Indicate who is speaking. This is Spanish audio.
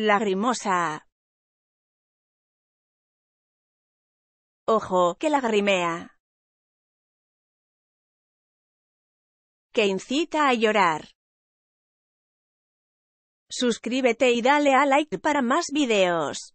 Speaker 1: Lagrimosa. Ojo, que lagrimea. Que incita a llorar. Suscríbete y dale a like para más videos.